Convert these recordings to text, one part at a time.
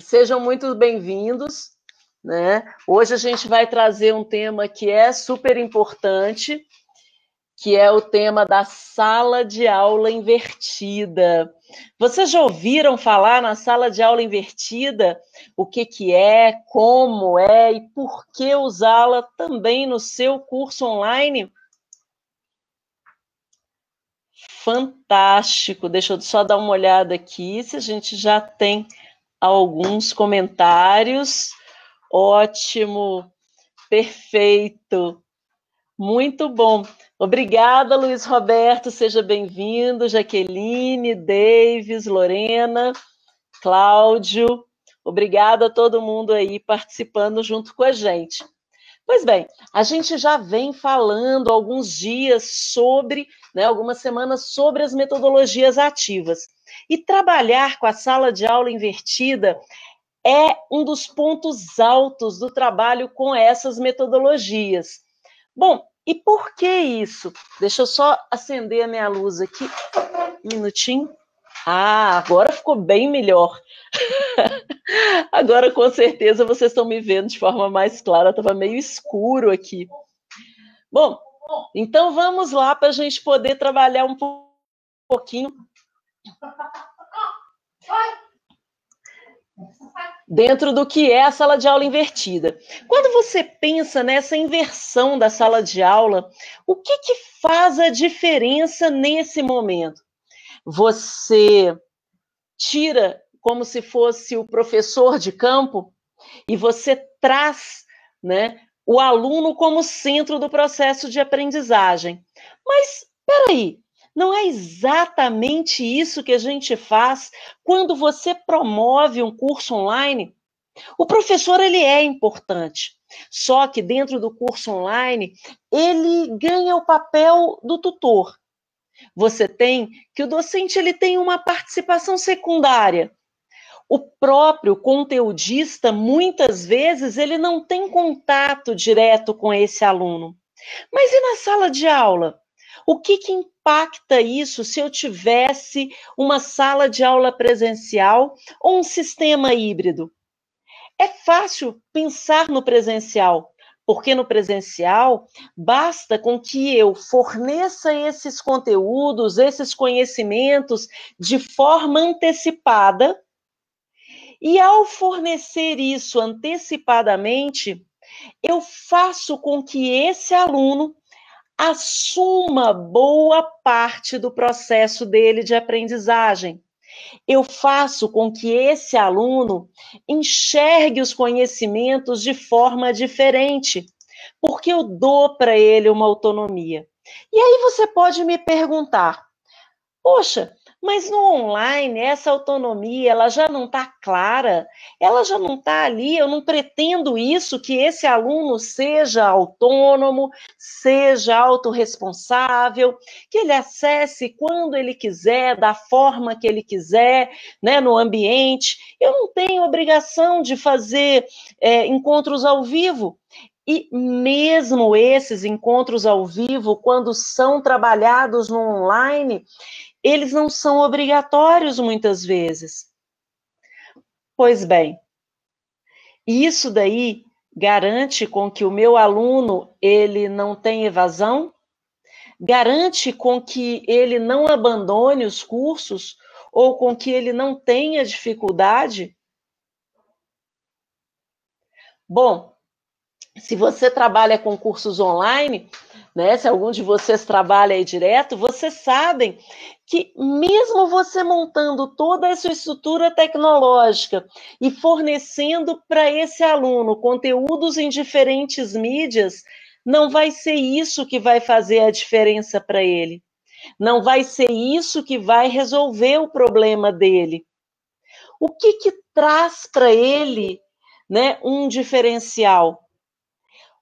Sejam muito bem-vindos. Né? Hoje a gente vai trazer um tema que é super importante, que é o tema da sala de aula invertida. Vocês já ouviram falar na sala de aula invertida? O que, que é, como é e por que usá-la também no seu curso online? Fantástico! Deixa eu só dar uma olhada aqui se a gente já tem alguns comentários. Ótimo, perfeito, muito bom. Obrigada, Luiz Roberto, seja bem-vindo. Jaqueline, Davis, Lorena, Cláudio. Obrigada a todo mundo aí participando junto com a gente. Pois bem, a gente já vem falando alguns dias sobre, né, algumas semanas sobre as metodologias ativas. E trabalhar com a sala de aula invertida é um dos pontos altos do trabalho com essas metodologias. Bom, e por que isso? Deixa eu só acender a minha luz aqui. Um minutinho. Ah, agora ficou bem melhor. agora, com certeza, vocês estão me vendo de forma mais clara. Estava meio escuro aqui. Bom, então vamos lá para a gente poder trabalhar um pouquinho dentro do que é a sala de aula invertida. Quando você pensa nessa inversão da sala de aula, o que, que faz a diferença nesse momento? Você tira como se fosse o professor de campo e você traz né, o aluno como centro do processo de aprendizagem. Mas, peraí, não é exatamente isso que a gente faz quando você promove um curso online? O professor ele é importante, só que dentro do curso online ele ganha o papel do tutor. Você tem que o docente ele tem uma participação secundária. O próprio conteudista muitas vezes ele não tem contato direto com esse aluno. Mas e na sala de aula? O que, que impacta isso se eu tivesse uma sala de aula presencial ou um sistema híbrido? É fácil pensar no presencial, porque no presencial basta com que eu forneça esses conteúdos, esses conhecimentos de forma antecipada. E ao fornecer isso antecipadamente, eu faço com que esse aluno assuma boa parte do processo dele de aprendizagem. Eu faço com que esse aluno enxergue os conhecimentos de forma diferente, porque eu dou para ele uma autonomia. E aí você pode me perguntar: poxa, mas no online, essa autonomia, ela já não está clara, ela já não está ali. Eu não pretendo isso, que esse aluno seja autônomo, seja autorresponsável, que ele acesse quando ele quiser, da forma que ele quiser, né, no ambiente. Eu não tenho obrigação de fazer é, encontros ao vivo. E mesmo esses encontros ao vivo, quando são trabalhados no online, eles não são obrigatórios muitas vezes. Pois bem, isso daí garante com que o meu aluno ele não tenha evasão, garante com que ele não abandone os cursos ou com que ele não tenha dificuldade? Bom, se você trabalha com cursos online, né? Se algum de vocês trabalha aí direto, vocês sabem que mesmo você montando toda essa estrutura tecnológica e fornecendo para esse aluno conteúdos em diferentes mídias, não vai ser isso que vai fazer a diferença para ele. Não vai ser isso que vai resolver o problema dele. O que, que traz para ele né, um diferencial?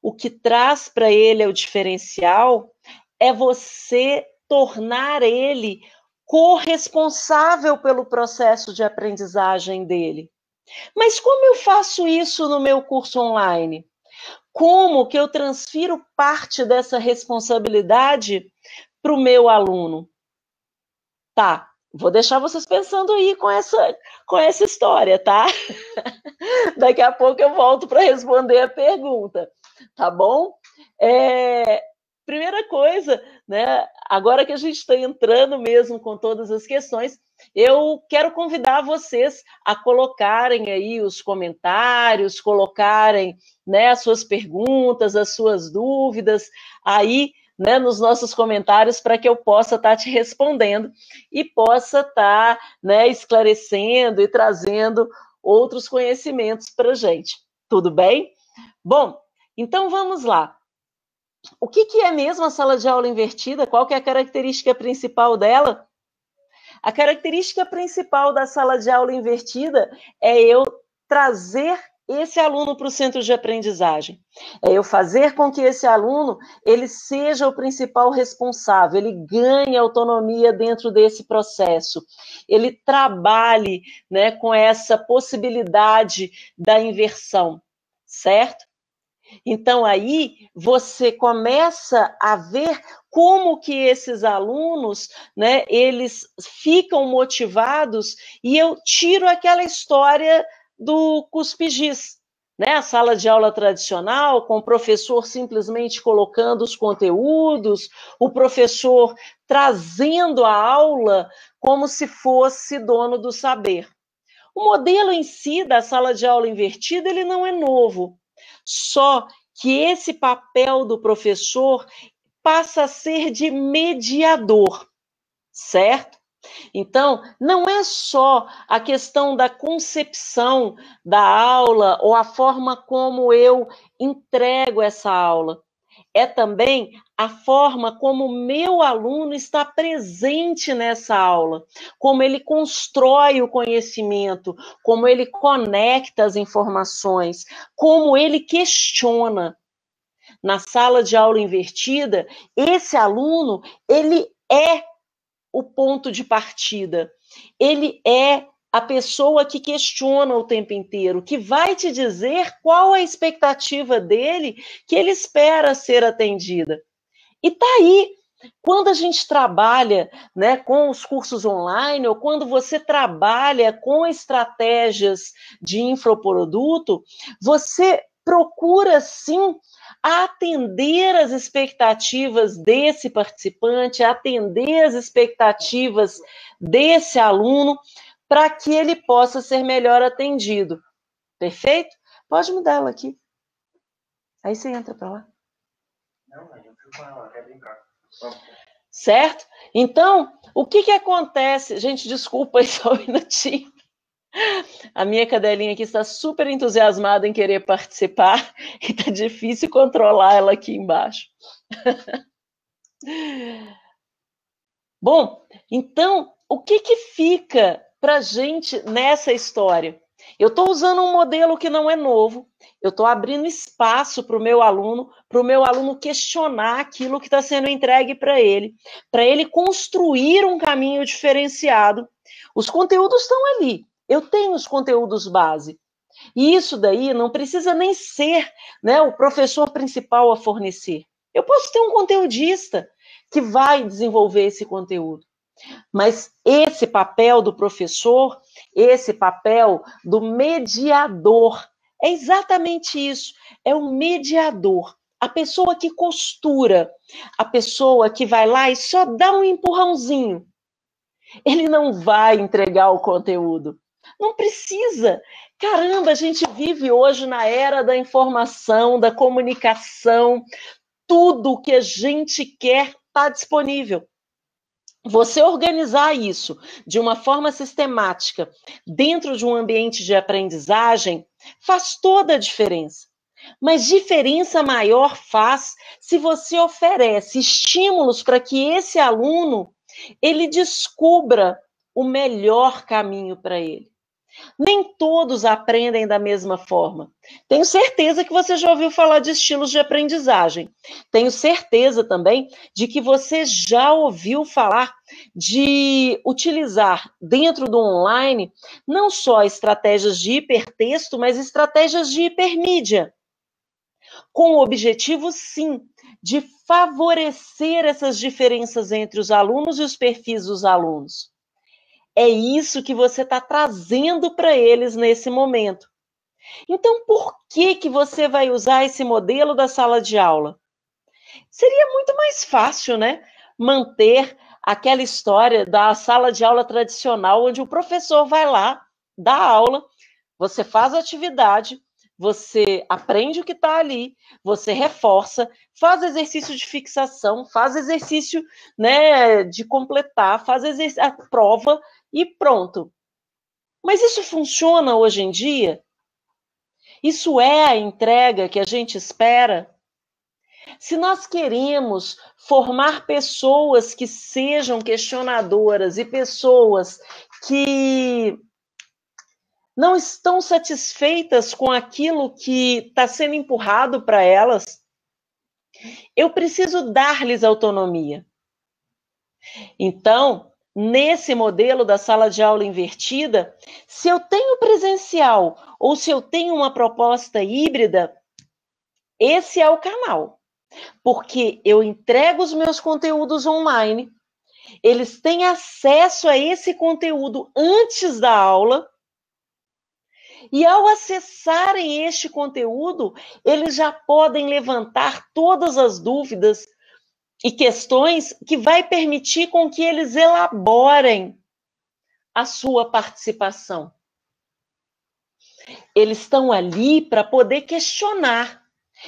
o que traz para ele é o diferencial é você tornar ele corresponsável pelo processo de aprendizagem dele. Mas como eu faço isso no meu curso online? Como que eu transfiro parte dessa responsabilidade para o meu aluno? Tá, vou deixar vocês pensando aí com essa, com essa história, tá? Daqui a pouco eu volto para responder a pergunta. tá bom? É, primeira coisa, né, agora que a gente está entrando mesmo com todas as questões, eu quero convidar vocês a colocarem aí os comentários, colocarem né, as suas perguntas, as suas dúvidas aí né, nos nossos comentários para que eu possa estar tá te respondendo e possa estar tá, né, esclarecendo e trazendo outros conhecimentos para gente. Tudo bem? Bom, então vamos lá. O que, que é mesmo a sala de aula invertida? Qual que é a característica principal dela? A característica principal da sala de aula invertida é eu trazer esse aluno para o centro de aprendizagem. É eu fazer com que esse aluno ele seja o principal responsável, ele ganhe autonomia dentro desse processo, ele trabalhe né, com essa possibilidade da inversão, certo? Então aí você começa a ver como que esses alunos, né, eles ficam motivados e eu tiro aquela história do cuspigis, né, a sala de aula tradicional, com o professor simplesmente colocando os conteúdos, o professor trazendo a aula como se fosse dono do saber. O modelo em si da sala de aula invertida, ele não é novo, só que esse papel do professor passa a ser de mediador, certo? Então, não é só a questão da concepção da aula ou a forma como eu entrego essa aula, é também a forma como o meu aluno está presente nessa aula, como ele constrói o conhecimento, como ele conecta as informações, como ele questiona. Na sala de aula invertida, esse aluno, ele é o ponto de partida. Ele é a pessoa que questiona o tempo inteiro, que vai te dizer qual a expectativa dele que ele espera ser atendida. E tá aí. Quando a gente trabalha né, com os cursos online, ou quando você trabalha com estratégias de infoproduto, você procura sim atender as expectativas desse participante, atender as expectativas desse aluno, para que ele possa ser melhor atendido. Perfeito? Pode mudar ela aqui. Aí você entra para lá. Não, eu fico com ela, quer brincar. Certo? Então, o que, que acontece? Gente, desculpa aí só um minutinho. A minha cadelinha aqui está super entusiasmada em querer participar e está difícil controlar ela aqui embaixo. Bom, então, o que, que fica para a gente nessa história. Eu estou usando um modelo que não é novo, eu estou abrindo espaço para o meu aluno, para o meu aluno questionar aquilo que está sendo entregue para ele, para ele construir um caminho diferenciado. Os conteúdos estão ali, eu tenho os conteúdos base. E isso daí não precisa nem ser né, o professor principal a fornecer. Eu posso ter um conteudista que vai desenvolver esse conteúdo. Mas esse papel do professor, esse papel do mediador, é exatamente isso: é um mediador. A pessoa que costura, a pessoa que vai lá e só dá um empurrãozinho. Ele não vai entregar o conteúdo. Não precisa. Caramba, a gente vive hoje na era da informação, da comunicação. Tudo que a gente quer está disponível. Você organizar isso de uma forma sistemática dentro de um ambiente de aprendizagem faz toda a diferença. Mas diferença maior faz se você oferece estímulos para que esse aluno ele descubra o melhor caminho para ele. Nem todos aprendem da mesma forma. Tenho certeza que você já ouviu falar de estilos de aprendizagem. Tenho certeza também de que você já ouviu falar de utilizar dentro do online não só estratégias de hipertexto, mas estratégias de hipermídia. Com o objetivo, sim, de favorecer essas diferenças entre os alunos e os perfis dos alunos. É isso que você está trazendo para eles nesse momento. Então, por que, que você vai usar esse modelo da sala de aula? Seria muito mais fácil, né? Manter aquela história da sala de aula tradicional, onde o professor vai lá, dá aula, você faz a atividade, você aprende o que está ali, você reforça, faz exercício de fixação, faz exercício né, de completar, faz a prova, e pronto. Mas isso funciona hoje em dia? Isso é a entrega que a gente espera? Se nós queremos formar pessoas que sejam questionadoras e pessoas que não estão satisfeitas com aquilo que está sendo empurrado para elas, eu preciso dar-lhes autonomia. Então, nesse modelo da sala de aula invertida, se eu tenho presencial ou se eu tenho uma proposta híbrida, esse é o canal. Porque eu entrego os meus conteúdos online, eles têm acesso a esse conteúdo antes da aula. E ao acessarem este conteúdo, eles já podem levantar todas as dúvidas, e questões que vai permitir com que eles elaborem a sua participação. Eles estão ali para poder questionar.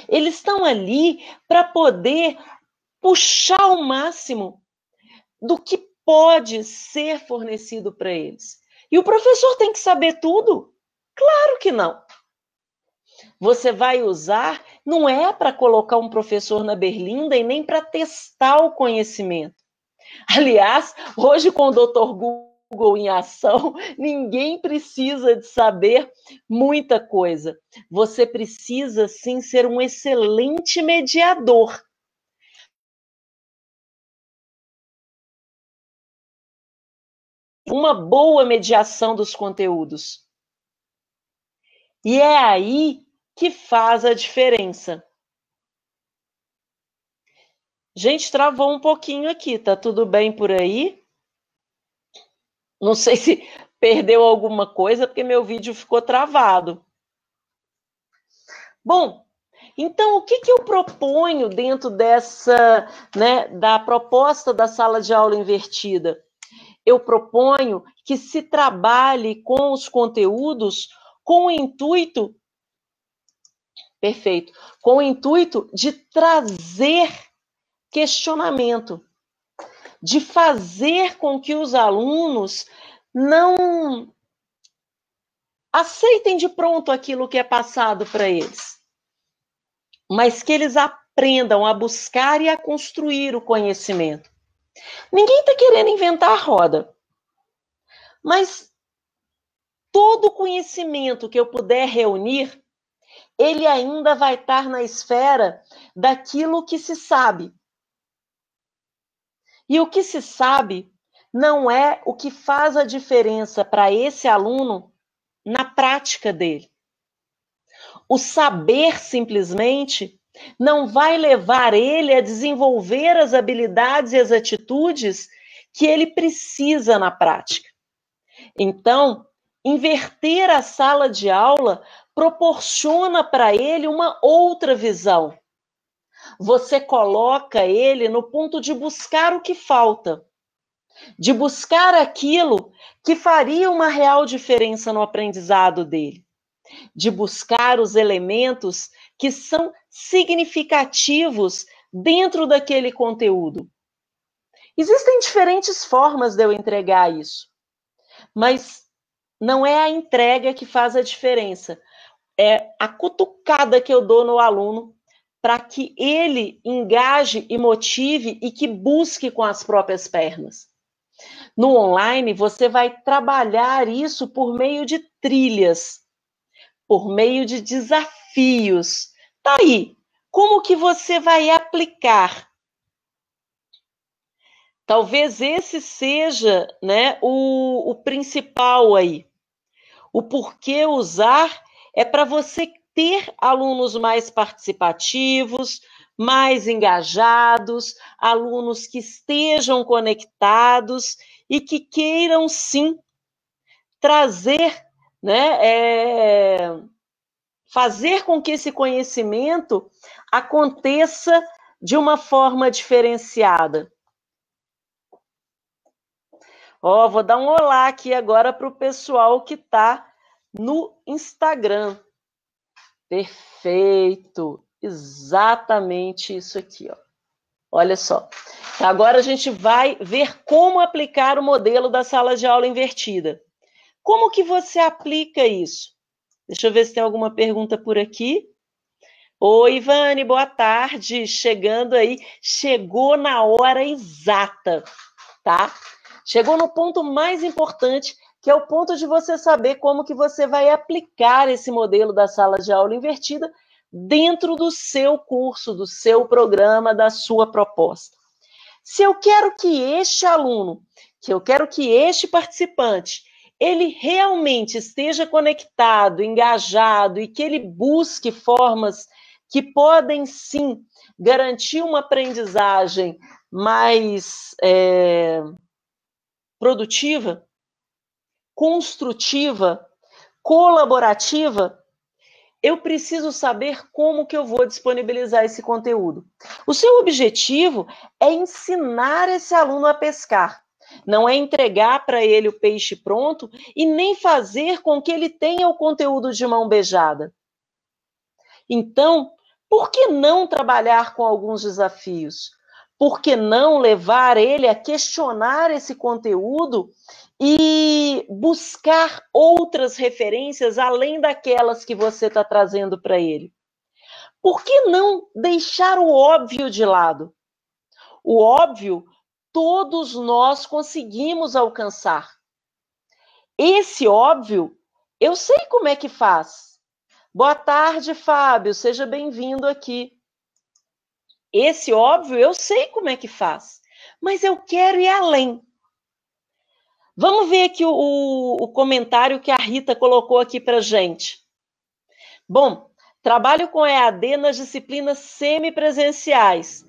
Eles estão ali para poder puxar o máximo do que pode ser fornecido para eles. E o professor tem que saber tudo? Claro que não você vai usar não é para colocar um professor na berlinda e nem para testar o conhecimento. Aliás, hoje com o Dr. Google em ação, ninguém precisa de saber muita coisa. Você precisa sim ser um excelente mediador. Uma boa mediação dos conteúdos. E é aí que faz a diferença. Gente, travou um pouquinho aqui, tá tudo bem por aí? Não sei se perdeu alguma coisa, porque meu vídeo ficou travado. Bom, então, o que, que, eu proponho dentro dessa, né, da proposta da sala de aula invertida? Eu proponho que se trabalhe com os conteúdos com o intuito Perfeito. Com o intuito de trazer questionamento, de fazer com que os alunos não aceitem de pronto aquilo que é passado para eles, mas que eles aprendam a buscar e a construir o conhecimento. Ninguém está querendo inventar a roda, mas todo conhecimento que eu puder reunir ele ainda vai estar na esfera daquilo que se sabe. E o que se sabe não é o que faz a diferença para esse aluno na prática dele. O saber simplesmente não vai levar ele a desenvolver as habilidades e as atitudes que ele precisa na prática. Então, inverter a sala de aula proporciona para ele uma outra visão. Você coloca ele no ponto de buscar o que falta, de buscar aquilo que faria uma real diferença no aprendizado dele, de buscar os elementos que são significativos dentro daquele conteúdo. Existem diferentes formas de eu entregar isso, mas não é a entrega que faz a diferença, é a cutucada que eu dou no aluno para que ele engaje e motive e que busque com as próprias pernas. No online, você vai trabalhar isso por meio de trilhas, por meio de desafios. Tá aí. Como que você vai aplicar? Talvez esse seja né, o, o principal aí. O porquê usar é para você ter alunos mais participativos, mais engajados, alunos que estejam conectados e que queiram sim trazer, né, é, fazer com que esse conhecimento aconteça de uma forma diferenciada. Ó, vou dar um olá aqui agora para o pessoal que está no Instagram. Perfeito! Exatamente isso aqui, ó. Olha só. Agora a gente vai ver como aplicar o modelo da sala de aula invertida. Como que você aplica isso? Deixa eu ver se tem alguma pergunta por aqui. Oi, Ivane, boa tarde. Chegando aí, chegou na hora exata, tá? Chegou no ponto mais importante que é o ponto de você saber como que você vai aplicar esse modelo da sala de aula invertida dentro do seu curso, do seu programa, da sua proposta. Se eu quero que este aluno, que eu quero que este participante, ele realmente esteja conectado, engajado e que ele busque formas que podem sim garantir uma aprendizagem mais é, produtiva, construtiva, colaborativa, eu preciso saber como que eu vou disponibilizar esse conteúdo. O seu objetivo é ensinar esse aluno a pescar. Não é entregar para ele o peixe pronto e nem fazer com que ele tenha o conteúdo de mão beijada. Então, por que não trabalhar com alguns desafios? Por que não levar ele a questionar esse conteúdo e buscar outras referências além daquelas que você está trazendo para ele. Por que não deixar o óbvio de lado? O óbvio todos nós conseguimos alcançar. Esse óbvio, eu sei como é que faz. Boa tarde, Fábio, seja bem-vindo aqui. Esse óbvio, eu sei como é que faz, mas eu quero ir além. Vamos ver aqui o, o comentário que a Rita colocou aqui para gente. Bom, trabalho com EAD nas disciplinas semipresenciais.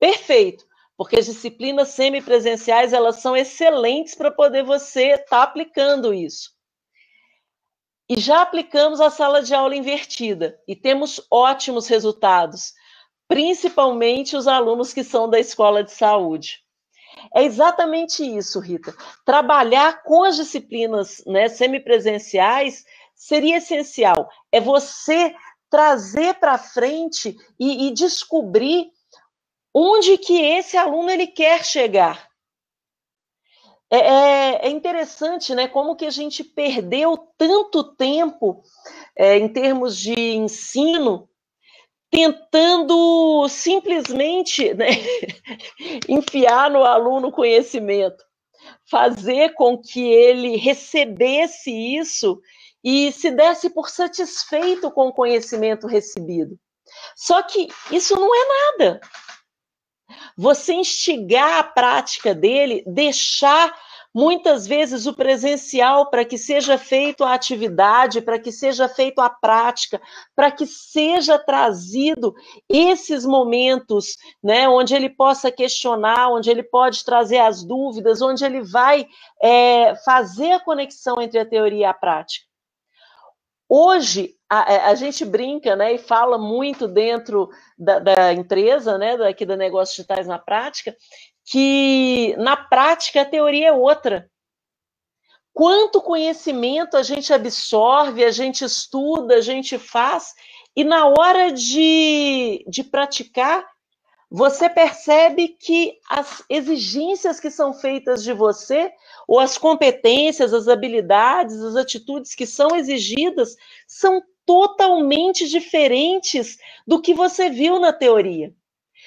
Perfeito, porque as disciplinas semipresenciais elas são excelentes para poder você estar tá aplicando isso. E já aplicamos a sala de aula invertida e temos ótimos resultados, principalmente os alunos que são da escola de saúde. É exatamente isso, Rita. Trabalhar com as disciplinas né, semipresenciais seria essencial. É você trazer para frente e, e, descobrir onde que esse aluno ele quer chegar. É, é, é, interessante, né? Como que a gente perdeu tanto tempo é, em termos de ensino tentando simplesmente né, enfiar no aluno conhecimento, fazer com que ele recebesse isso e se desse por satisfeito com o conhecimento recebido. Só que isso não é nada. Você instigar a prática dele, deixar muitas vezes o presencial para que seja feito a atividade, para que seja feito a prática, para que seja trazido esses momentos, né, onde ele possa questionar, onde ele pode trazer as dúvidas, onde ele vai é, fazer a conexão entre a teoria e a prática. Hoje a, é, a, gente brinca, né, e fala muito dentro da, da empresa, né, daqui da Negócios Digitais na Prática, que na prática a teoria é outra. Quanto conhecimento a gente absorve, a gente estuda, a gente faz, e na hora de, de praticar, você percebe que as exigências que são feitas de você, ou as competências, as habilidades, as atitudes que são exigidas, são totalmente diferentes do que você viu na teoria.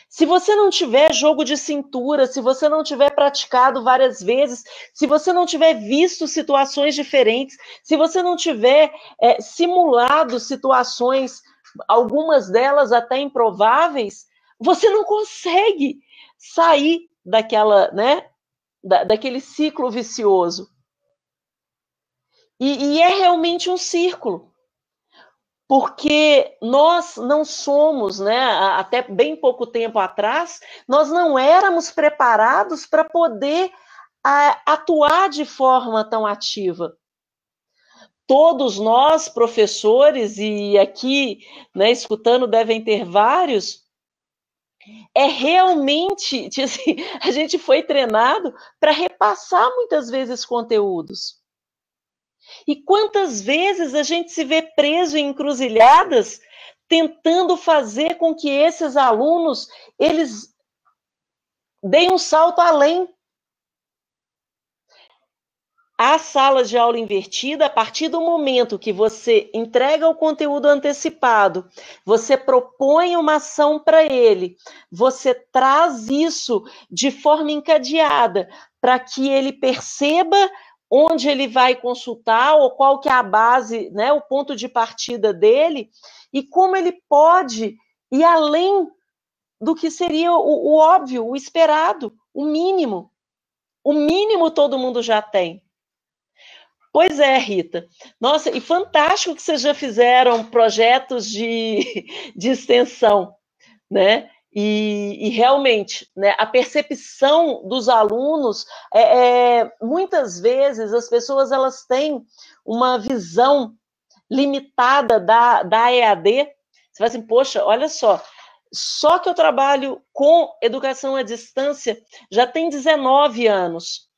Se você não tiver jogo de cintura, se você não tiver praticado várias vezes, se você não tiver visto situações diferentes, se você não tiver é, simulado situações, algumas delas até improváveis, você não consegue sair daquela, né, da, daquele ciclo vicioso. E, e é realmente um círculo porque nós não somos, né, até bem pouco tempo atrás, nós não éramos preparados para poder a, atuar de forma tão ativa. Todos nós, professores, e aqui, né, escutando, devem ter vários, é realmente, assim, a gente foi treinado para repassar muitas vezes conteúdos. E quantas vezes a gente se vê preso em encruzilhadas tentando fazer com que esses alunos eles deem um salto além. As salas de aula invertida, a partir do momento que você entrega o conteúdo antecipado, você propõe uma ação para ele, você traz isso de forma encadeada para que ele perceba onde ele vai consultar ou qual que é a base, né, o ponto de partida dele e como ele pode ir além do que seria o, o óbvio, o esperado, o mínimo. O mínimo todo mundo já tem. Pois é, Rita. Nossa, e fantástico que vocês já fizeram projetos de, de extensão, né? E, e, realmente, né, a percepção dos alunos, é, é, muitas vezes as pessoas elas têm uma visão limitada da, da EAD. Você fala assim, poxa, olha só, só que eu trabalho com educação à distância já tem 19 anos.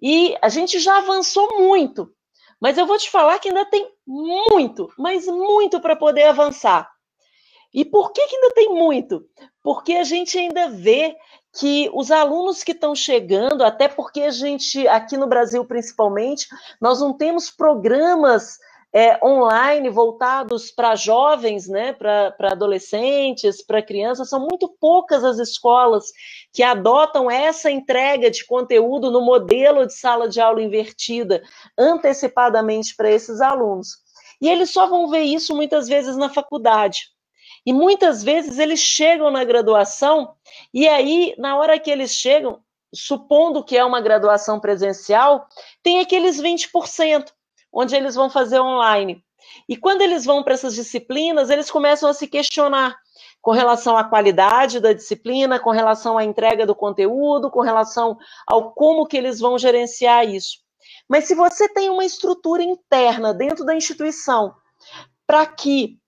E a gente já avançou muito, mas eu vou te falar que ainda tem muito, mas muito para poder avançar. E por que, que ainda tem muito? porque a gente ainda vê que os alunos que estão chegando, até porque a gente, aqui no Brasil principalmente, nós não temos programas é, online voltados para jovens, né, para adolescentes, para crianças, são muito poucas as escolas que adotam essa entrega de conteúdo no modelo de sala de aula invertida antecipadamente para esses alunos. E eles só vão ver isso muitas vezes na faculdade. E muitas vezes eles chegam na graduação, e aí, na hora que eles chegam, supondo que é uma graduação presencial, tem aqueles 20%, onde eles vão fazer online. E quando eles vão para essas disciplinas, eles começam a se questionar com relação à qualidade da disciplina, com relação à entrega do conteúdo, com relação ao como que eles vão gerenciar isso. Mas se você tem uma estrutura interna dentro da instituição para que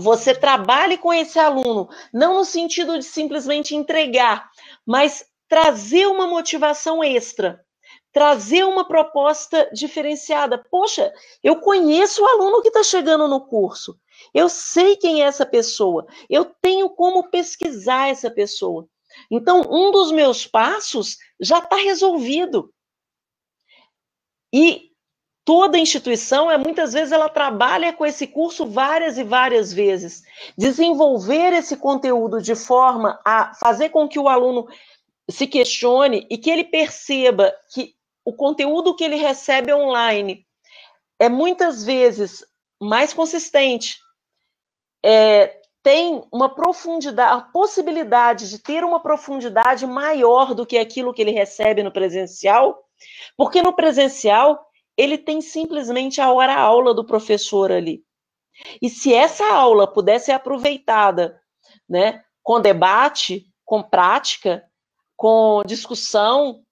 você trabalhe com esse aluno, não no sentido de simplesmente entregar, mas trazer uma motivação extra, trazer uma proposta diferenciada. Poxa, eu conheço o aluno que está chegando no curso, eu sei quem é essa pessoa, eu tenho como pesquisar essa pessoa. Então, um dos meus passos já está resolvido. E toda instituição é muitas vezes ela trabalha com esse curso várias e várias vezes. Desenvolver esse conteúdo de forma a fazer com que o aluno se questione e que ele perceba que o conteúdo que ele recebe online é muitas vezes mais consistente, é, tem uma profundidade, a possibilidade de ter uma profundidade maior do que aquilo que ele recebe no presencial, porque no presencial ele tem simplesmente a hora-aula do professor ali. E se essa aula pudesse ser aproveitada né, com debate, com prática, com discussão,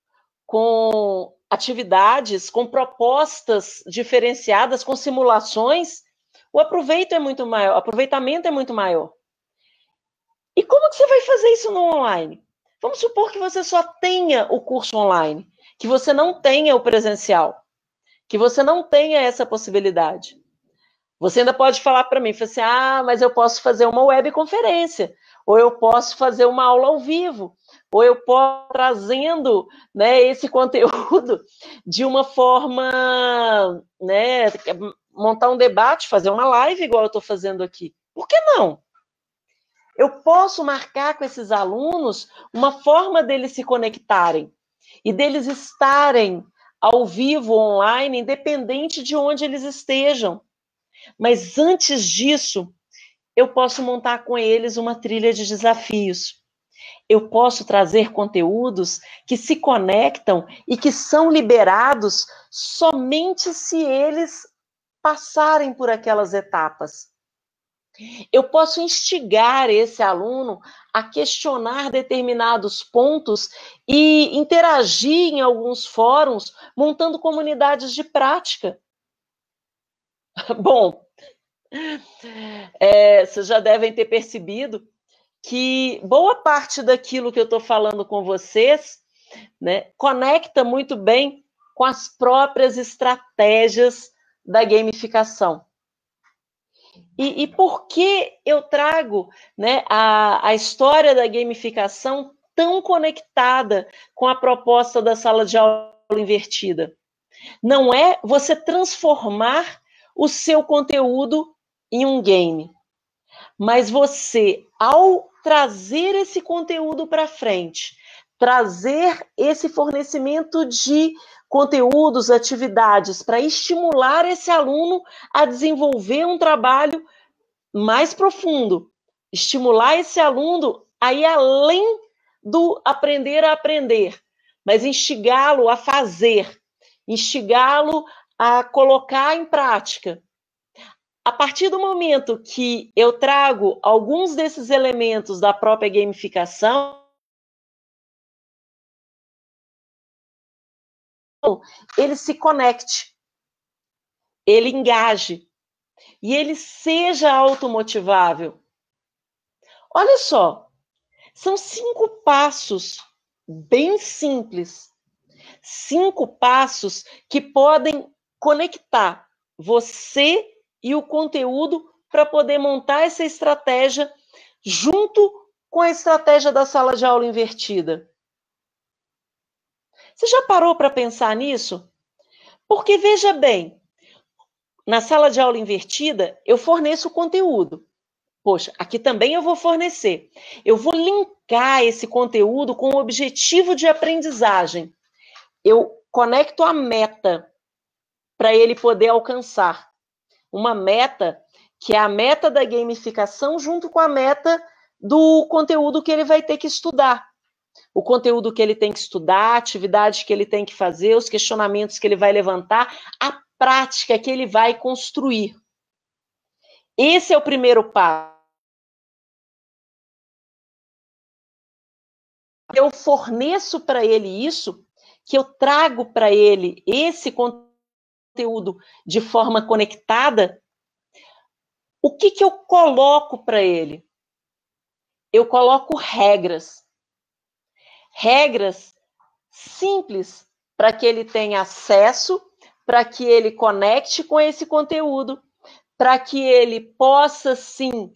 com atividades, com propostas diferenciadas, com simulações, o aproveito é muito maior, o aproveitamento é muito maior. E como que você vai fazer isso no online? Vamos supor que você só tenha o curso online, que você não tenha o presencial que você não tenha essa possibilidade. Você ainda pode falar para mim, assim, ah, mas eu posso fazer uma webconferência, ou eu posso fazer uma aula ao vivo, ou eu posso trazendo né, esse conteúdo de uma forma, né, montar um debate, fazer uma live igual eu estou fazendo aqui. Por que não? Eu posso marcar com esses alunos uma forma deles se conectarem e deles estarem ao vivo, online, independente de onde eles estejam. Mas antes disso, eu posso montar com eles uma trilha de desafios. Eu posso trazer conteúdos que se conectam e que são liberados somente se eles passarem por aquelas etapas. Eu posso instigar esse aluno a questionar determinados pontos e interagir em alguns fóruns, montando comunidades de prática. Bom, é, vocês já devem ter percebido que boa parte daquilo que eu estou falando com vocês né, conecta muito bem com as próprias estratégias da gamificação. E, e por que eu trago né, a, a história da gamificação tão conectada com a proposta da sala de aula invertida? Não é você transformar o seu conteúdo em um game, mas você, ao trazer esse conteúdo para frente, trazer esse fornecimento de conteúdos, atividades para estimular esse aluno a desenvolver um trabalho mais profundo, estimular esse aluno a ir além do aprender a aprender, mas instigá-lo a fazer, instigá-lo a colocar em prática. A partir do momento que eu trago alguns desses elementos da própria gamificação, ele se conecte, ele engaje e ele seja automotivável. Olha só, são cinco passos bem simples, cinco passos que podem conectar você e o conteúdo para poder montar essa estratégia junto com a estratégia da sala de aula invertida. Você já parou para pensar nisso? Porque veja bem, na sala de aula invertida, eu forneço o conteúdo. Poxa, aqui também eu vou fornecer. Eu vou linkar esse conteúdo com o objetivo de aprendizagem. Eu conecto a meta para ele poder alcançar. Uma meta que é a meta da gamificação junto com a meta do conteúdo que ele vai ter que estudar o conteúdo que ele tem que estudar, a atividade que ele tem que fazer, os questionamentos que ele vai levantar, a prática que ele vai construir. Esse é o primeiro passo. Eu forneço para ele isso, que eu trago para ele esse conteúdo de forma conectada. O que, que eu coloco para ele? Eu coloco regras regras simples para que ele tenha acesso, para que ele conecte com esse conteúdo, para que ele possa sim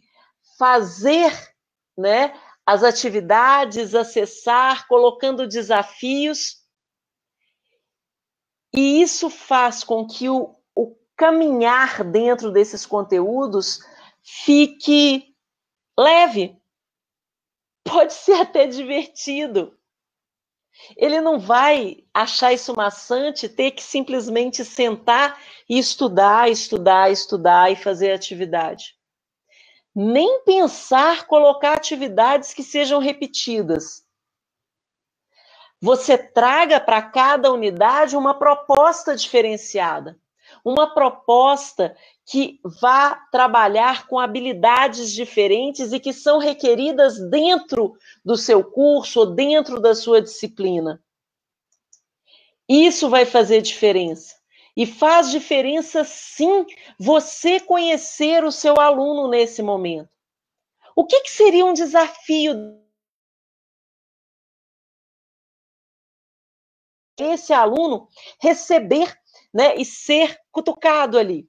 fazer, né, as atividades, acessar, colocando desafios. E isso faz com que o, o caminhar dentro desses conteúdos fique leve, pode ser até divertido, ele não vai achar isso maçante, ter que simplesmente sentar e estudar, estudar, estudar e fazer atividade. Nem pensar colocar atividades que sejam repetidas. Você traga para cada unidade uma proposta diferenciada, uma proposta que vá trabalhar com habilidades diferentes e que são requeridas dentro do seu curso ou dentro da sua disciplina. Isso vai fazer diferença. E faz diferença, sim, você conhecer o seu aluno nesse momento. O que, que seria um desafio esse aluno receber né, e ser cutucado ali?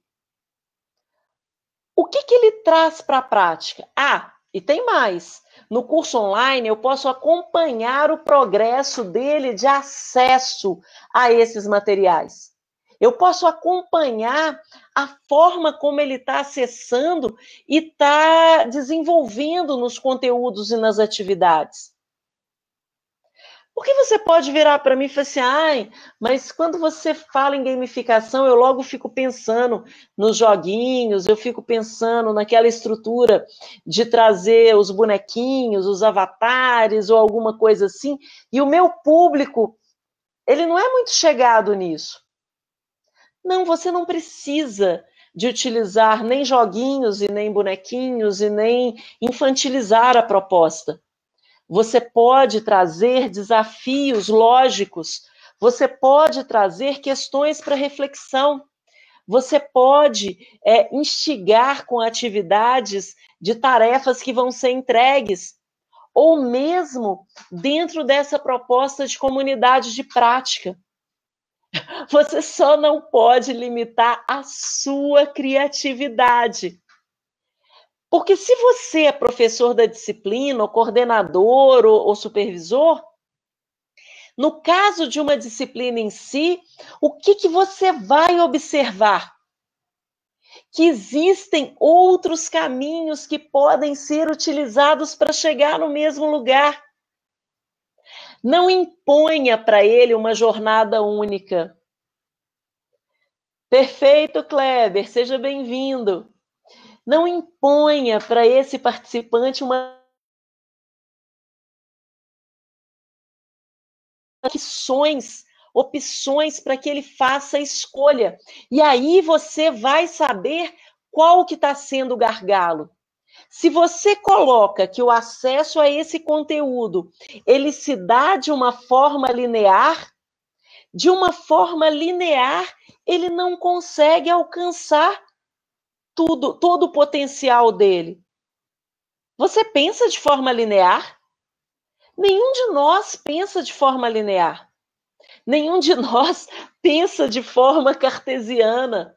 O que, que ele traz para a prática? Ah, e tem mais. No curso online, eu posso acompanhar o progresso dele de acesso a esses materiais. Eu posso acompanhar a forma como ele está acessando e está desenvolvendo nos conteúdos e nas atividades. Porque você pode virar para mim e falar assim, ai, mas quando você fala em gamificação, eu logo fico pensando nos joguinhos, eu fico pensando naquela estrutura de trazer os bonequinhos, os avatares ou alguma coisa assim. E o meu público, ele não é muito chegado nisso. Não, você não precisa de utilizar nem joguinhos e nem bonequinhos e nem infantilizar a proposta você pode trazer desafios lógicos, você pode trazer questões para reflexão, você pode é, instigar com atividades de tarefas que vão ser entregues, ou mesmo dentro dessa proposta de comunidade de prática. Você só não pode limitar a sua criatividade. Porque se você é professor da disciplina, ou coordenador, ou, ou supervisor, no caso de uma disciplina em si, o que, que você vai observar? Que existem outros caminhos que podem ser utilizados para chegar no mesmo lugar. Não imponha para ele uma jornada única. Perfeito, Kleber, seja bem-vindo. Não imponha para esse participante uma opções, opções para que ele faça a escolha. E aí você vai saber qual que está sendo o gargalo. Se você coloca que o acesso a esse conteúdo ele se dá de uma forma linear, de uma forma linear ele não consegue alcançar tudo, todo o potencial dele. Você pensa de forma linear? Nenhum de nós pensa de forma linear. Nenhum de nós pensa de forma cartesiana.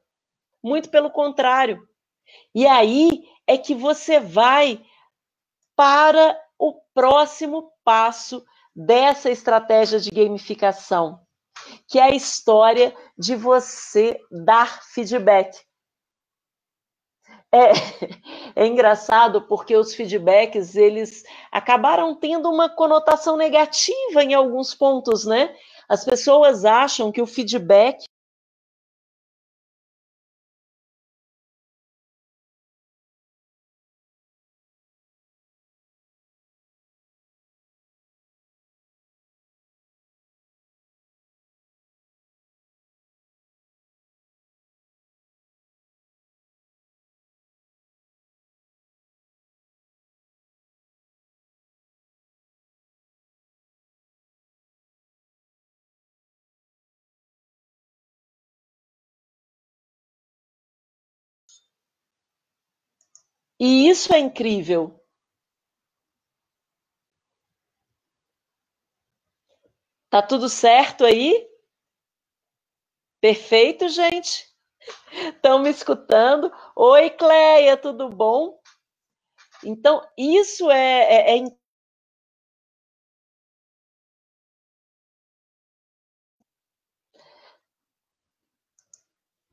Muito pelo contrário. E aí é que você vai para o próximo passo dessa estratégia de gamificação, que é a história de você dar feedback. É, é, engraçado porque os feedbacks eles acabaram tendo uma conotação negativa em alguns pontos, né? As pessoas acham que o feedback E isso é incrível. Tá tudo certo aí? Perfeito, gente? Estão me escutando? Oi, Cleia, tudo bom? Então, isso é, é, é,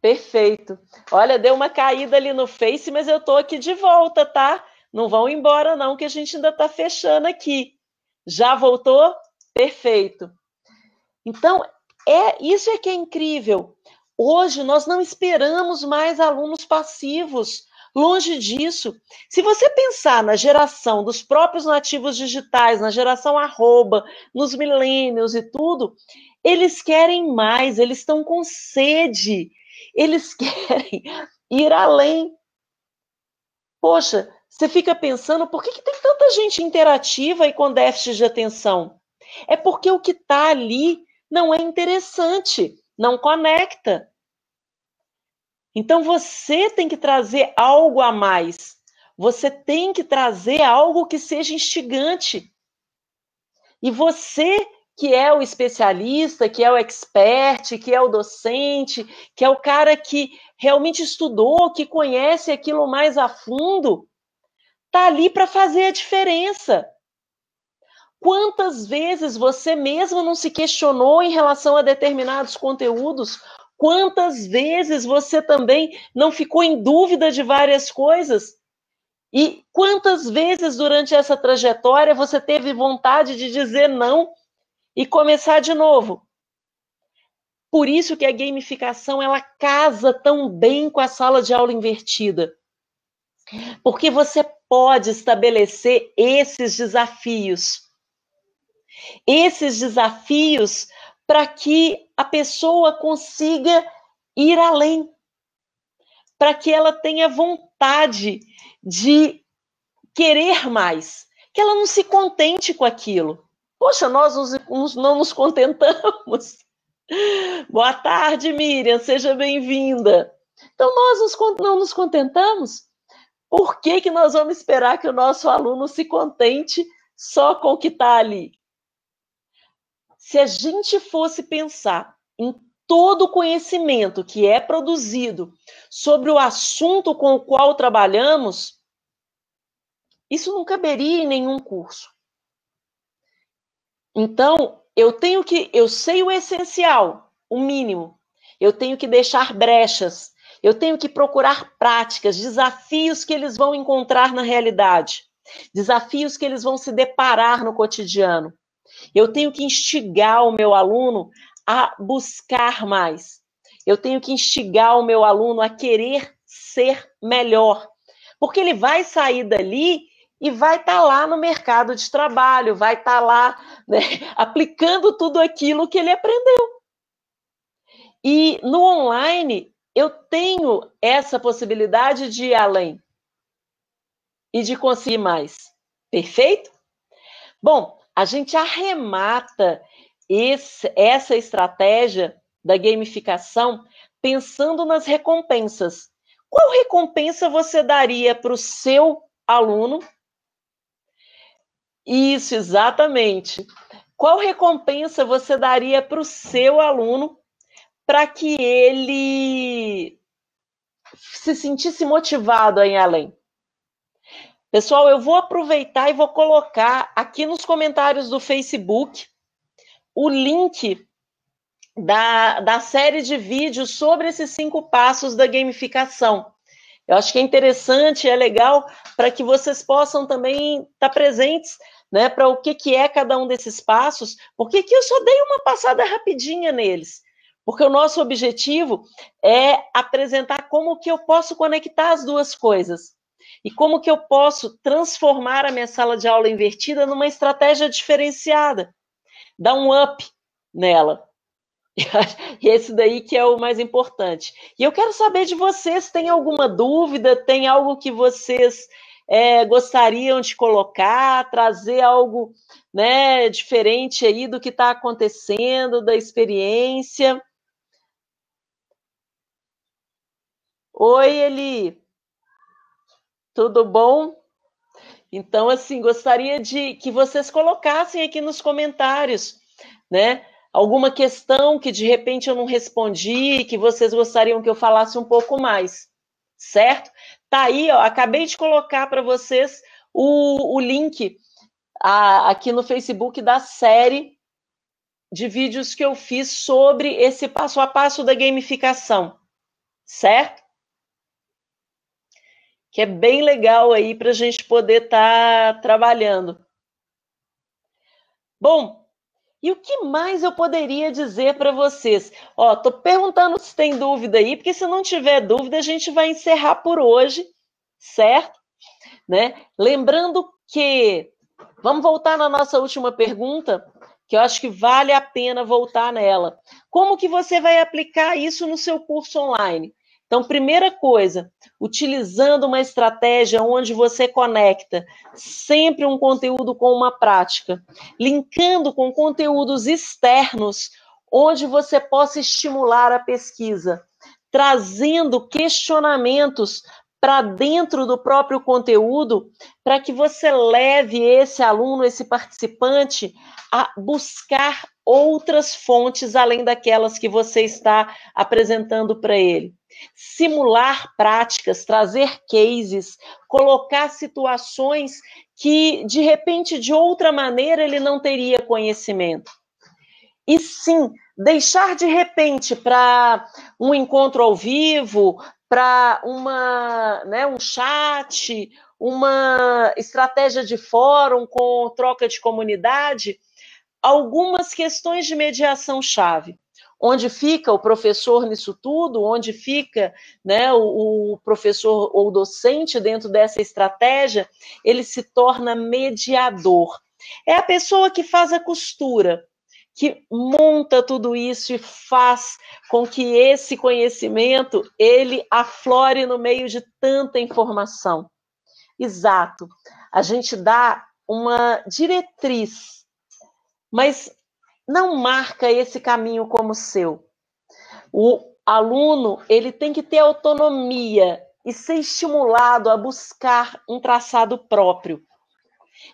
Perfeito. Olha, deu uma caída ali no Face, mas eu estou aqui de volta, tá? Não vão embora, não, que a gente ainda está fechando aqui. Já voltou? Perfeito. Então, é isso é que é incrível. Hoje nós não esperamos mais alunos passivos. Longe disso. Se você pensar na geração dos próprios nativos digitais, na geração arroba, nos millennials e tudo, eles querem mais, eles estão com sede eles querem ir além. Poxa, você fica pensando por que, que tem tanta gente interativa e com déficit de atenção? É porque o que está ali não é interessante, não conecta. Então você tem que trazer algo a mais. Você tem que trazer algo que seja instigante. E você que é o especialista, que é o expert, que é o docente, que é o cara que realmente estudou, que conhece aquilo mais a fundo, tá ali para fazer a diferença. Quantas vezes você mesmo não se questionou em relação a determinados conteúdos? Quantas vezes você também não ficou em dúvida de várias coisas? E quantas vezes durante essa trajetória você teve vontade de dizer não e começar de novo. Por isso que a gamificação ela casa tão bem com a sala de aula invertida. Porque você pode estabelecer esses desafios. Esses desafios para que a pessoa consiga ir além, para que ela tenha vontade de querer mais, que ela não se contente com aquilo. Poxa, nós nos, não nos contentamos. Boa tarde, Miriam, seja bem-vinda. Então, nós nos, não nos contentamos? Por que, que nós vamos esperar que o nosso aluno se contente só com o que está ali? Se a gente fosse pensar em todo o conhecimento que é produzido sobre o assunto com o qual trabalhamos, isso não caberia em nenhum curso. Então, eu tenho que, eu sei o essencial, o mínimo. Eu tenho que deixar brechas. Eu tenho que procurar práticas, desafios que eles vão encontrar na realidade, desafios que eles vão se deparar no cotidiano. Eu tenho que instigar o meu aluno a buscar mais. Eu tenho que instigar o meu aluno a querer ser melhor, porque ele vai sair dali e vai estar tá lá no mercado de trabalho, vai estar tá lá né, aplicando tudo aquilo que ele aprendeu. E no online, eu tenho essa possibilidade de ir além e de conseguir mais. Perfeito? Bom, a gente arremata esse, essa estratégia da gamificação pensando nas recompensas. Qual recompensa você daria para o seu aluno isso, exatamente. Qual recompensa você daria para o seu aluno para que ele se sentisse motivado a ir além? Pessoal, eu vou aproveitar e vou colocar aqui nos comentários do Facebook o link da, da série de vídeos sobre esses cinco passos da gamificação. Eu acho que é interessante, é legal para que vocês possam também estar tá presentes né, para o que, que é cada um desses passos, porque aqui eu só dei uma passada rapidinha neles, porque o nosso objetivo é apresentar como que eu posso conectar as duas coisas e como que eu posso transformar a minha sala de aula invertida numa estratégia diferenciada, dar um up nela. Esse daí que é o mais importante. E eu quero saber de vocês, tem alguma dúvida, tem algo que vocês é, gostariam de colocar, trazer algo né, diferente aí do que está acontecendo, da experiência. Oi, Eli, tudo bom? Então, assim, gostaria de que vocês colocassem aqui nos comentários, né? Alguma questão que de repente eu não respondi, que vocês gostariam que eu falasse um pouco mais, certo? Tá aí, ó, acabei de colocar para vocês o, o link a, aqui no Facebook da série de vídeos que eu fiz sobre esse passo a passo da gamificação, certo? Que é bem legal aí para a gente poder estar tá trabalhando. Bom, e o que mais eu poderia dizer para vocês? Ó, tô perguntando se tem dúvida aí, porque se não tiver dúvida, a gente vai encerrar por hoje, certo? Né? Lembrando que vamos voltar na nossa última pergunta, que eu acho que vale a pena voltar nela. Como que você vai aplicar isso no seu curso online? Então, primeira coisa, utilizando uma estratégia onde você conecta sempre um conteúdo com uma prática, linkando com conteúdos externos, onde você possa estimular a pesquisa, trazendo questionamentos para dentro do próprio conteúdo, para que você leve esse aluno, esse participante, a buscar outras fontes além daquelas que você está apresentando para ele simular práticas, trazer cases, colocar situações que, de repente, de outra maneira, ele não teria conhecimento. E sim, deixar de repente para um encontro ao vivo, para uma, né, um chat, uma estratégia de fórum com troca de comunidade, algumas questões de mediação chave. Onde fica o professor nisso tudo? Onde fica né, o, o professor ou docente dentro dessa estratégia? Ele se torna mediador. É a pessoa que faz a costura, que monta tudo isso e faz com que esse conhecimento ele aflore no meio de tanta informação. Exato. A gente dá uma diretriz, mas não marca esse caminho como seu. O aluno, ele tem que ter autonomia e ser estimulado a buscar um traçado próprio.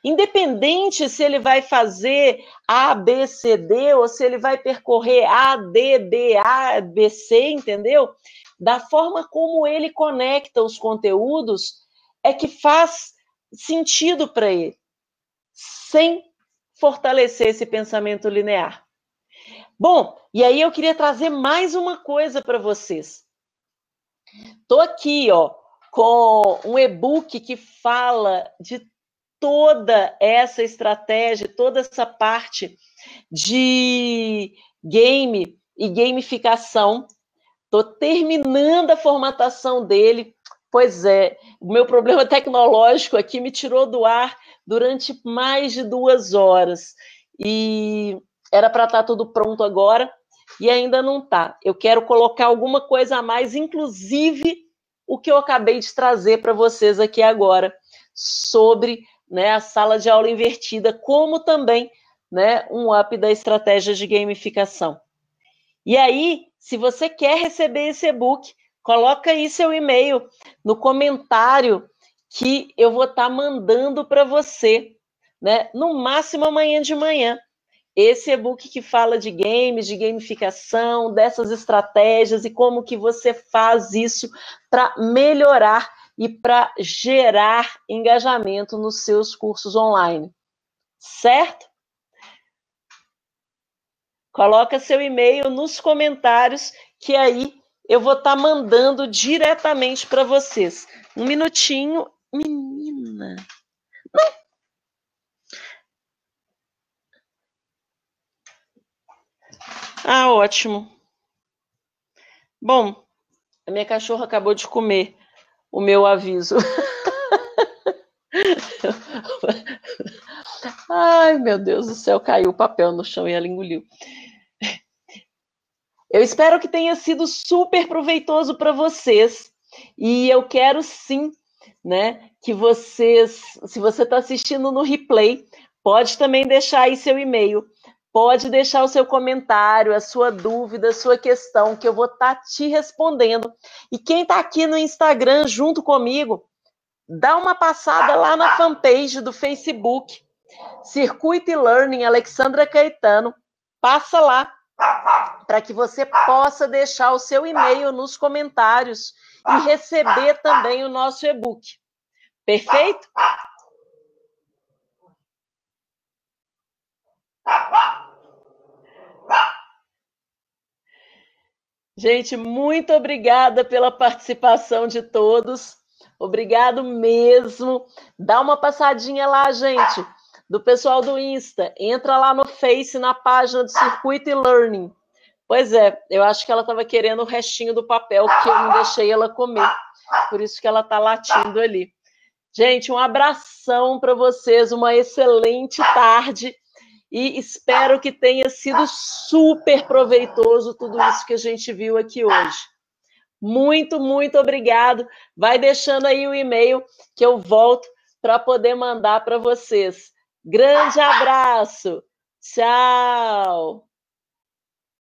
Independente se ele vai fazer A, B, C, D, ou se ele vai percorrer A, D, B, A, B, C, entendeu? Da forma como ele conecta os conteúdos é que faz sentido para ele, sem fortalecer esse pensamento linear. Bom, e aí eu queria trazer mais uma coisa para vocês. Tô aqui, ó, com um e-book que fala de toda essa estratégia, toda essa parte de game e gamificação. Tô terminando a formatação dele. Pois é, o meu problema tecnológico aqui me tirou do ar durante mais de duas horas. E era para estar tá tudo pronto agora e ainda não está. Eu quero colocar alguma coisa a mais, inclusive o que eu acabei de trazer para vocês aqui agora, sobre né, a sala de aula invertida, como também né, um up da estratégia de gamificação. E aí, se você quer receber esse e-book, Coloca aí seu e-mail no comentário que eu vou estar tá mandando para você, né? No máximo amanhã de manhã. Esse e-book que fala de games, de gamificação, dessas estratégias e como que você faz isso para melhorar e para gerar engajamento nos seus cursos online. Certo? Coloca seu e-mail nos comentários que aí eu vou estar tá mandando diretamente para vocês. Um minutinho. Menina. Não. Ah, ótimo. Bom, a minha cachorra acabou de comer o meu aviso. Ai, meu Deus do céu, caiu o papel no chão e ela engoliu. Eu espero que tenha sido super proveitoso para vocês. E eu quero sim, né, que vocês, se você está assistindo no replay, pode também deixar aí seu e-mail, pode deixar o seu comentário, a sua dúvida, a sua questão, que eu vou estar tá te respondendo. E quem está aqui no Instagram junto comigo, dá uma passada lá na fanpage do Facebook, Circuito e Learning Alexandra Caetano. Passa lá, para que você possa deixar o seu e-mail nos comentários e receber também o nosso e-book. Perfeito? Gente, muito obrigada pela participação de todos. Obrigado mesmo. Dá uma passadinha lá, gente do pessoal do Insta. Entra lá no Face, na página do Circuito e Learning. Pois é, eu acho que ela estava querendo o restinho do papel que eu não deixei ela comer. Por isso que ela está latindo ali. Gente, um abração para vocês, uma excelente tarde e espero que tenha sido super proveitoso tudo isso que a gente viu aqui hoje. Muito, muito obrigado. Vai deixando aí o e-mail que eu volto para poder mandar para vocês. Grande abraço. Tchau.